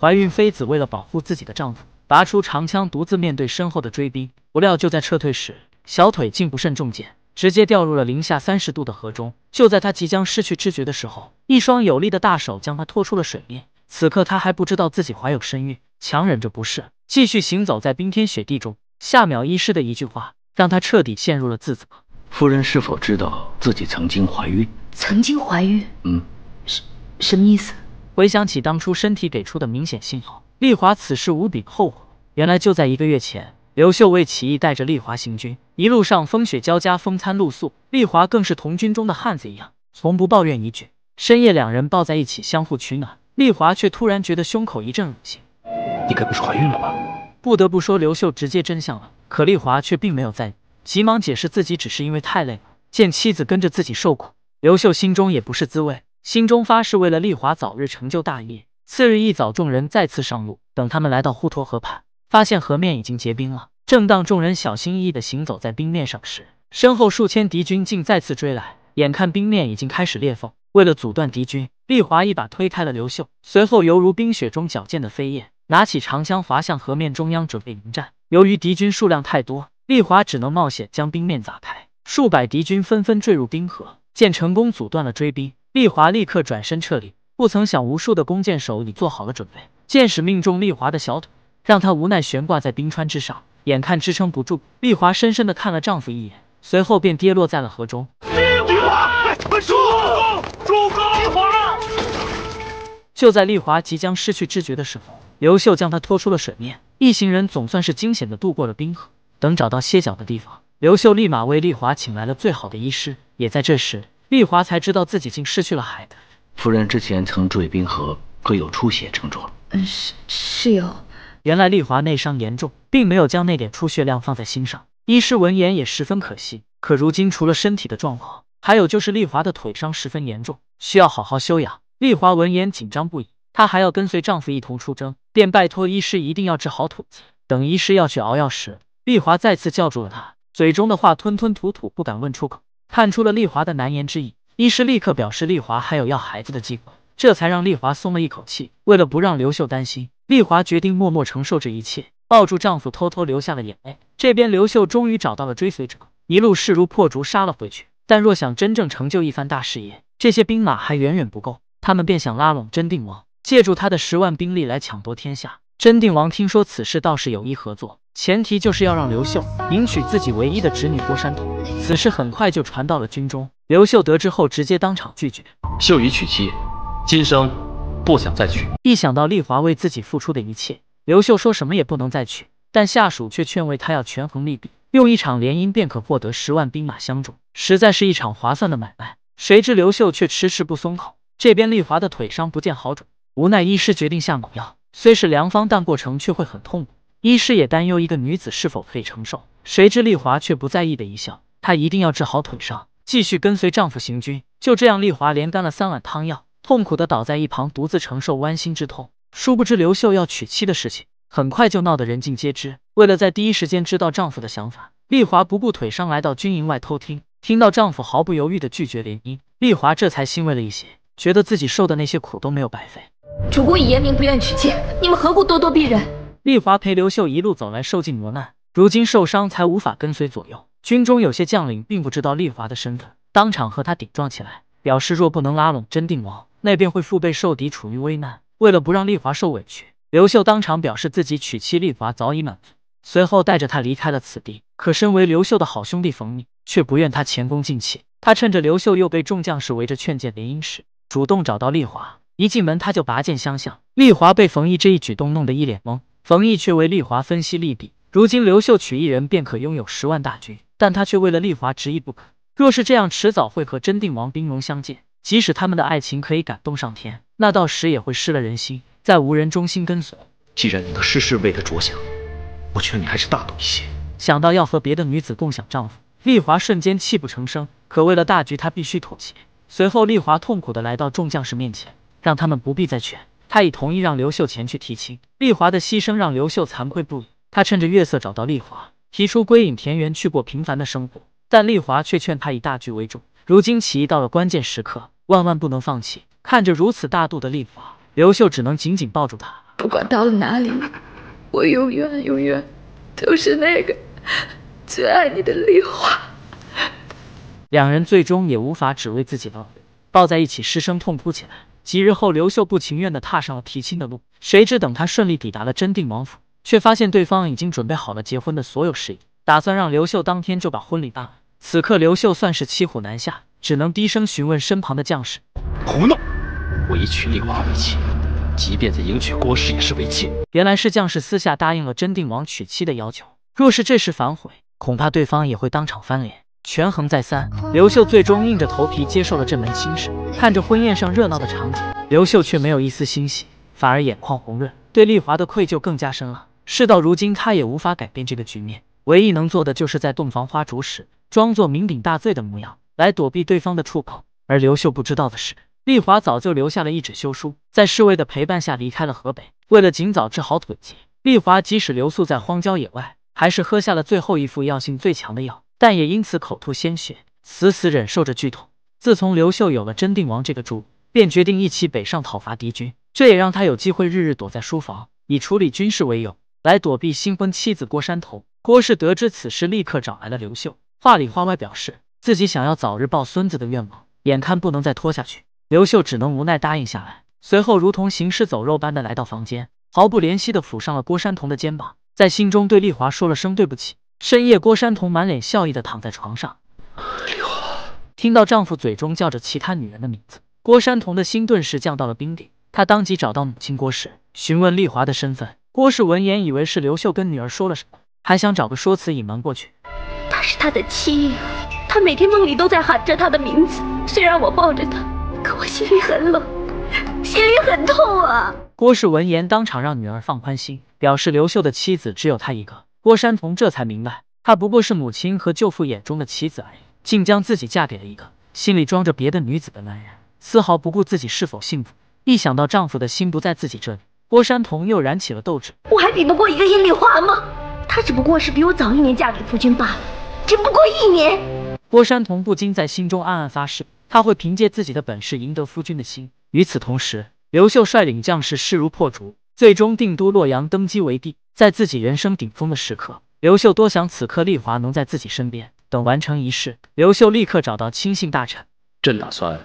怀孕妃子为了保护自己的丈夫，拔出长枪，独自面对身后的追兵。不料就在撤退时，小腿竟不慎中箭，直接掉入了零下三十度的河中。就在她即将失去知觉的时候，一双有力的大手将她拖出了水面。此刻她还不知道自己怀有身孕，强忍着不适，继续行走在冰天雪地中。夏淼医师的一句话，让她彻底陷入了自责。夫人是否知道自己曾经怀孕？曾经怀孕？嗯，什什么意思？回想起当初身体给出的明显信号，丽华此时无比后悔。原来就在一个月前，刘秀为起义带着丽华行军，一路上风雪交加，风餐露宿，丽华更是同军中的汉子一样，从不抱怨一句。深夜两人抱在一起相互取暖，丽华却突然觉得胸口一阵恶心。你该不是怀孕了吧？不得不说，刘秀直接真相了，可丽华却并没有在意，急忙解释自己只是因为太累了。见妻子跟着自己受苦，刘秀心中也不是滋味。心中发誓，为了丽华早日成就大业。次日一早，众人再次上路。等他们来到滹沱河畔，发现河面已经结冰了。正当众人小心翼翼地行走在冰面上时，身后数千敌军竟再次追来。眼看冰面已经开始裂缝，为了阻断敌军，丽华一把推开了刘秀，随后犹如冰雪中矫健的飞燕，拿起长枪划向河面中央，准备迎战。由于敌军数量太多，丽华只能冒险将冰面砸开，数百敌军纷纷坠入冰河。见成功阻断了追兵。丽华立刻转身撤离，不曾想无数的弓箭手已做好了准备，箭矢命中丽华的小腿，让她无奈悬挂在冰川之上，眼看支撑不住，丽华深深的看了丈夫一眼，随后便跌落在了河中。丽华，我输，诸葛丽华。就在丽华即将失去知觉的时候，刘秀将她拖出了水面，一行人总算是惊险的渡过了冰河。等找到歇脚的地方，刘秀立马为丽华请来了最好的医师，也在这时。丽华才知道自己竟失去了孩子。夫人之前曾坠冰河，可有出血症状？嗯，是是有。原来丽华内伤严重，并没有将那点出血量放在心上。医师闻言也十分可惜，可如今除了身体的状况，还有就是丽华的腿伤十分严重，需要好好休养。丽华闻言紧张不已，她还要跟随丈夫一同出征，便拜托医师一定要治好腿子。等医师要去熬药时，丽华再次叫住了他，嘴中的话吞吞吐吐，不敢问出口。探出了丽华的难言之隐，医师立刻表示丽华还有要孩子的机会，这才让丽华松了一口气。为了不让刘秀担心，丽华决定默默承受这一切，抱住丈夫偷偷流下了眼泪。这边刘秀终于找到了追随者，一路势如破竹杀了回去。但若想真正成就一番大事业，这些兵马还远远不够，他们便想拉拢真定王，借助他的十万兵力来抢夺天下。真定王听说此事，倒是有意合作，前提就是要让刘秀迎娶自己唯一的侄女郭山童。此事很快就传到了军中，刘秀得知后直接当场拒绝：“秀已娶妻，今生不想再娶。”一想到丽华为自己付出的一切，刘秀说什么也不能再娶。但下属却劝慰他要权衡利弊，用一场联姻便可获得十万兵马相助，实在是一场划算的买卖。谁知刘秀却迟迟不松口。这边丽华的腿伤不见好转，无奈医师决定下猛药。虽是良方，但过程却会很痛苦。医师也担忧一个女子是否可以承受。谁知丽华却不在意的一笑，她一定要治好腿伤，继续跟随丈夫行军。就这样，丽华连干了三碗汤药，痛苦的倒在一旁，独自承受剜心之痛。殊不知刘秀要娶妻的事情，很快就闹得人尽皆知。为了在第一时间知道丈夫的想法，丽华不顾腿伤，来到军营外偷听。听到丈夫毫不犹豫的拒绝联姻，丽华这才欣慰了一些，觉得自己受的那些苦都没有白费。主公已言明不愿娶妾，你们何故咄咄逼人？丽华陪刘秀一路走来，受尽磨难，如今受伤，才无法跟随左右。军中有些将领并不知道丽华的身份，当场和他顶撞起来，表示若不能拉拢真定王，那便会腹背受敌，处于危难。为了不让丽华受委屈，刘秀当场表示自己娶妻，丽华早已满足，随后带着他离开了此地。可身为刘秀的好兄弟冯宇，却不愿他前功尽弃。他趁着刘秀又被众将士围着劝谏联姻时，主动找到丽华。一进门，他就拔剑相向。丽华被冯毅这一举动弄得一脸懵，冯毅却为丽华分析利弊。如今刘秀娶一人便可拥有十万大军，但他却为了丽华执意不肯。若是这样，迟早会和真定王兵戎相见。即使他们的爱情可以感动上天，那到时也会失了人心，再无人忠心跟随。既然你能事事为他着想，我劝你还是大度一些。想到要和别的女子共享丈夫，丽华瞬间泣不成声。可为了大局，她必须妥协。随后，丽华痛苦地来到众将士面前。让他们不必再劝，他已同意让刘秀前去提亲。丽华的牺牲让刘秀惭愧不已。他趁着月色找到丽华，提出归隐田园，去过平凡的生活。但丽华却劝他以大局为重，如今起义到了关键时刻，万万不能放弃。看着如此大度的丽华，刘秀只能紧紧抱住她。不管到了哪里，我永远永远都是那个最爱你的丽华。两人最终也无法只为自己抱，抱在一起失声痛哭起来。几日后，刘秀不情愿地踏上了提亲的路。谁知等他顺利抵达了真定王府，却发现对方已经准备好了结婚的所有事宜，打算让刘秀当天就把婚礼办了。此刻，刘秀算是骑虎难下，只能低声询问身旁的将士：“胡闹！我一群里娃为妻，即便再迎娶郭氏也是为妾。原来是将士私下答应了真定王娶妻的要求，若是这时反悔，恐怕对方也会当场翻脸。权衡再三，刘秀最终硬着头皮接受了这门亲事。看着婚宴上热闹的场景，刘秀却没有一丝欣喜，反而眼眶红润，对丽华的愧疚更加深了。事到如今，他也无法改变这个局面，唯一能做的就是在洞房花烛时，装作酩酊大醉的模样，来躲避对方的触碰。而刘秀不知道的是，丽华早就留下了一纸休书，在侍卫的陪伴下离开了河北。为了尽早治好腿疾，丽华即使留宿在荒郊野外，还是喝下了最后一副药性最强的药。但也因此口吐鲜血，死死忍受着剧痛。自从刘秀有了真定王这个主，便决定一起北上讨伐敌军，这也让他有机会日日躲在书房，以处理军事为由来躲避新婚妻子郭山童。郭氏得知此事，立刻找来了刘秀，话里话外表示自己想要早日抱孙子的愿望，眼看不能再拖下去，刘秀只能无奈答应下来。随后，如同行尸走肉般的来到房间，毫不怜惜的抚上了郭山童的肩膀，在心中对丽华说了声对不起。深夜，郭山童满脸笑意的躺在床上。听到丈夫嘴中叫着其他女人的名字，郭山童的心顿时降到了冰点。他当即找到母亲郭氏，询问丽华的身份。郭氏闻言，以为是刘秀跟女儿说了什么，还想找个说辞隐瞒过去。她是他的妻，他每天梦里都在喊着他的名字。虽然我抱着她，可我心里很冷，心里很痛啊。郭氏闻言，当场让女儿放宽心，表示刘秀的妻子只有她一个。郭山童这才明白，她不过是母亲和舅父眼中的棋子而已，竟将自己嫁给了一个心里装着别的女子的男人，丝毫不顾自己是否幸福。一想到丈夫的心不在自己这里，郭山童又燃起了斗志。我还比不过一个阴丽华吗？她只不过是比我早一年嫁给夫君罢了，只不过一年。郭山童不禁在心中暗暗发誓，他会凭借自己的本事赢得夫君的心。与此同时，刘秀率领将士势如破竹，最终定都洛阳，登基为帝。在自己人生顶峰的时刻，刘秀多想此刻丽华能在自己身边。等完成仪式，刘秀立刻找到亲信大臣，朕打算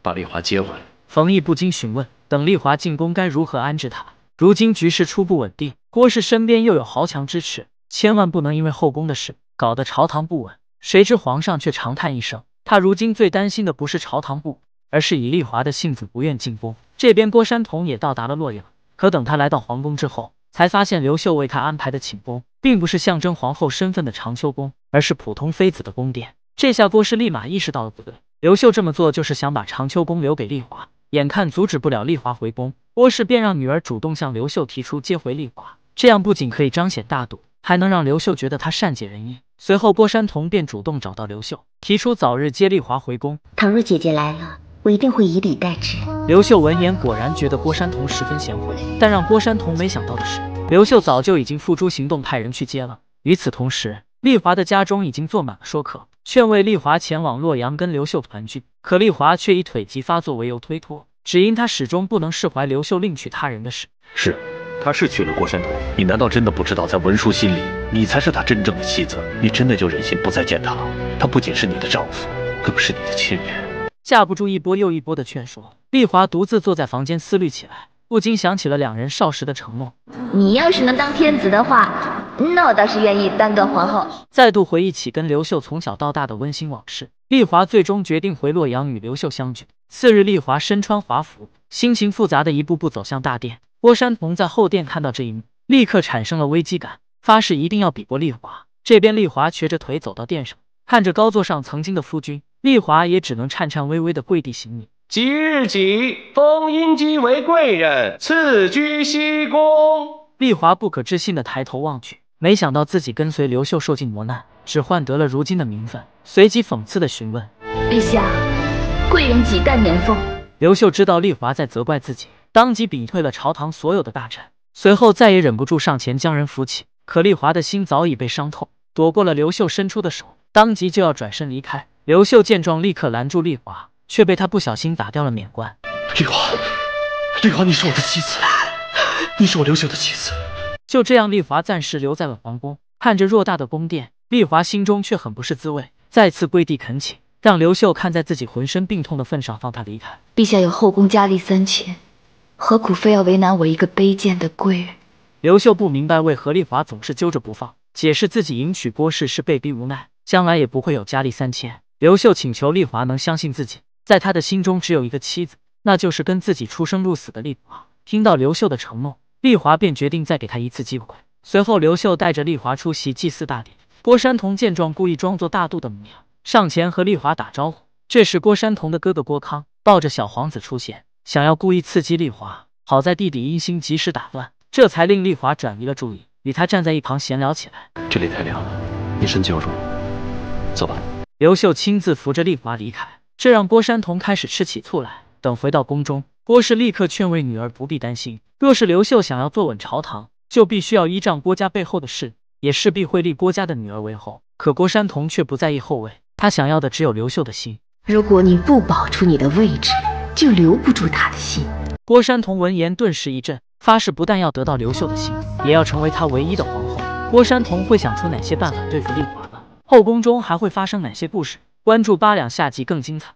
把丽华接回来。冯毅不禁询问，等丽华进宫该如何安置她？如今局势初步稳定，郭氏身边又有豪强支持，千万不能因为后宫的事搞得朝堂不稳。谁知皇上却长叹一声，他如今最担心的不是朝堂不稳，而是以丽华的性子不愿进宫。这边郭山童也到达了洛阳，可等他来到皇宫之后。才发现刘秀为他安排的寝宫并不是象征皇后身份的长秋宫，而是普通妃子的宫殿。这下郭氏立马意识到了不对，刘秀这么做就是想把长秋宫留给丽华。眼看阻止不了丽华回宫，郭氏便让女儿主动向刘秀提出接回丽华，这样不仅可以彰显大度，还能让刘秀觉得他善解人意。随后，郭山童便主动找到刘秀，提出早日接丽华回宫。倘若姐姐来了。我一定会以礼待之。刘秀闻言果然觉得郭山童十分贤惠，但让郭山童没想到的是，刘秀早就已经付诸行动，派人去接了。与此同时，丽华的家中已经坐满了说客，劝慰丽华前往洛阳跟刘秀团聚。可丽华却以腿疾发作为由推脱，只因她始终不能释怀刘秀另娶他人的事。是，他是娶了郭山童，你难道真的不知道，在文叔心里，你才是他真正的妻子？你真的就忍心不再见他了？他不仅是你的丈夫，更是你的亲人。架不住一波又一波的劝说，丽华独自坐在房间思虑起来，不禁想起了两人少时的承诺。你要是能当天子的话，那我倒是愿意当个皇后。再度回忆起跟刘秀从小到大的温馨往事，丽华最终决定回洛阳与刘秀相聚。次日，丽华身穿华服，心情复杂的一步步走向大殿。郭山童在后殿看到这一幕，立刻产生了危机感，发誓一定要比过丽华。这边，丽华瘸着腿走到殿上，看着高座上曾经的夫君。丽华也只能颤颤巍巍的跪地行礼。即日起，封殷姬为贵人，赐居西宫。丽华不可置信的抬头望去，没想到自己跟随刘秀受尽磨难，只换得了如今的名分。随即讽刺的询问：“陛下，贵人几代年封？”刘秀知道丽华在责怪自己，当即屏退了朝堂所有的大臣，随后再也忍不住上前将人扶起。可丽华的心早已被伤透，躲过了刘秀伸出的手，当即就要转身离开。刘秀见状，立刻拦住丽华，却被他不小心打掉了免冠。丽华，丽华，你是我的妻子，你是我刘秀的妻子。就这样，丽华暂时留在了皇宫。看着偌大的宫殿，丽华心中却很不是滋味，再次跪地恳请，让刘秀看在自己浑身病痛的份上放她离开。陛下有后宫佳丽三千，何苦非要为难我一个卑贱的贵人？刘秀不明白为何丽华总是揪着不放，解释自己迎娶郭氏是被逼无奈，将来也不会有佳丽三千。刘秀请求丽华能相信自己，在他的心中只有一个妻子，那就是跟自己出生入死的丽华。听到刘秀的承诺，丽华便决定再给他一次机会。随后，刘秀带着丽华出席祭祀大典。郭山童见状，故意装作大度的模样，上前和丽华打招呼。这时，郭山童的哥哥郭康抱着小皇子出现，想要故意刺激丽华。好在弟弟阴心及时打断，这才令丽华转移了注意，与他站在一旁闲聊起来。这里太凉了，你身体又弱，走吧。刘秀亲自扶着丽华离开，这让郭山童开始吃起醋来。等回到宫中，郭氏立刻劝慰女儿不必担心，若是刘秀想要坐稳朝堂，就必须要依仗郭家背后的势也势必会立郭家的女儿为后。可郭山童却不在意后位，他想要的只有刘秀的心。如果你不保住你的位置，就留不住他的心。郭山童闻言顿时一震，发誓不但要得到刘秀的心，也要成为他唯一的皇后。郭山童会想出哪些办法对付丽华？后宫中还会发生哪些故事？关注八两，下集更精彩。